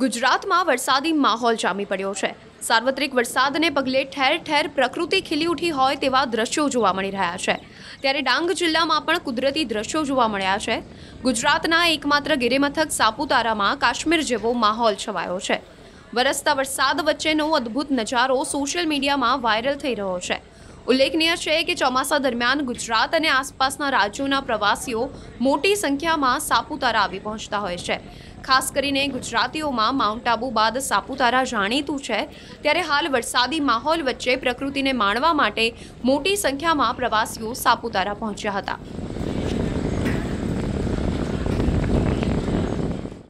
ગુજરાતમાં વરસાદી માહોલ જામી પડ્યો છે સાર્વત્રિક વરસાદને પગલે ઠેર ઠેર પ્રકૃતિ ખીલી ઉઠી હોય તેવા દ્રશ્યો જોવા મળી રહ્યા છે ત્યારે ડાંગ જિલ્લામાં પણ કુદરતી દ્રશ્યો જોવા મળ્યા છે ગુજરાતના એકમાત્ર ગિરિમથક સાપુતારામાં કાશ્મીર જેવો માહોલ છવાયો છે વરસતા વરસાદ વચ્ચેનો અદ્ભુત નજારો સોશિયલ મીડિયામાં વાયરલ થઈ રહ્યો છે ઉલ્લેખનીય છે કે ચોમાસા દરમિયાન ગુજરાત અને આસપાસના રાજ્યોના પ્રવાસીઓ મોટી સંખ્યામાં સાપુતારા આવી પહોંચતા હોય છે ખાસ કરીને ગુજરાતીઓમાં માઉન્ટ આબુ બાદ સાપુતારા જાણીતું છે ત્યારે હાલ વરસાદી માહોલ વચ્ચે પ્રકૃતિને માણવા માટે મોટી સંખ્યામાં પ્રવાસીઓ સાપુતારા પહોંચ્યા હતા